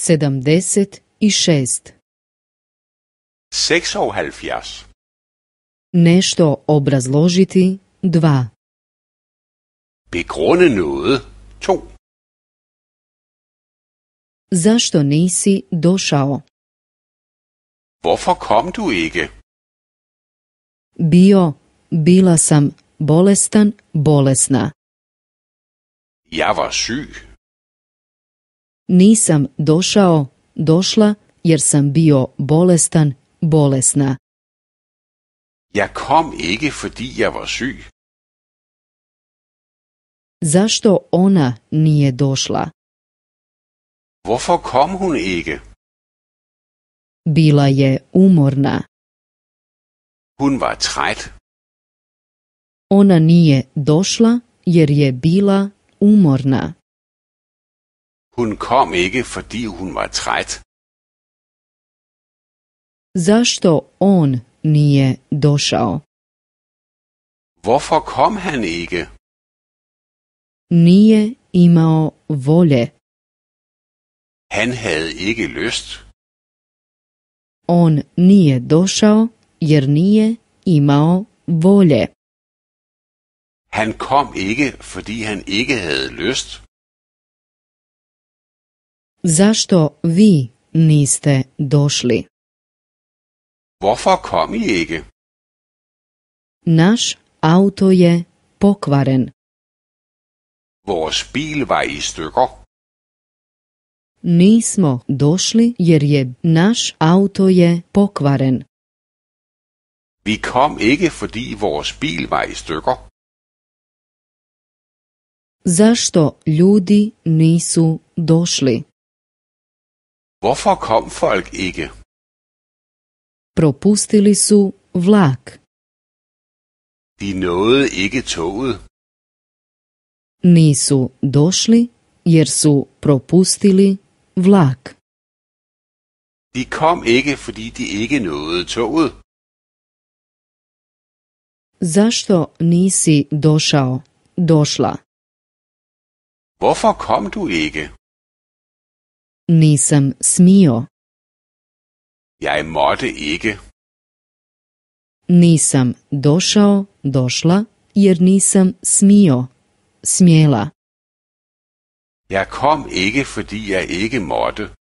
76. 76. Nešto obrazložiti 2. Begrunde noget 2. Zašto nisi došao? Hvorfor kom du ikke? Bio, bila sam bolestan, bolesna. Jeg var syg. Nisam došao, došla, jer sam bio bolestan, bolesna. Ja kom ikke, fordi var Zašto ona nije došla? Hvorfor kom hun ikke? Bila je umorna. Hun var træt. Ona nije došla jer je bila umorna. Hun kom ikke fordi hun var træt. Zašto on nije došao? Hvorfor kom han ikke? Nije imao volje. Han havde ikke lyst. On nije došao jer nije imao volje. Han kom ikke, fordi han ikke havde lyst. Zašto vi niste došli? Hvorfor kom I ikke? Naš auto je pokvaren. Vores bil var i stykker. Nismo došli jer je naš auto je pokvaren. Vi kom ikke fordi vores bil var i stykker. Zašto ljudi nisu došli? Hvorfor kom folk ikke? Propustili su vlak. De nåede ikke toget. Nisu došli jer su propustili vlak. De kom ikke, fordi de ikke nåede toget. Zašto nisi došao, došla? Hvorfor kom du ikke? Nisam smio. Jeg måtte ikke. Nisam došao, došla, jer nisam smio, smjela. Jeg kom ikke, fordi jeg ikke måtte.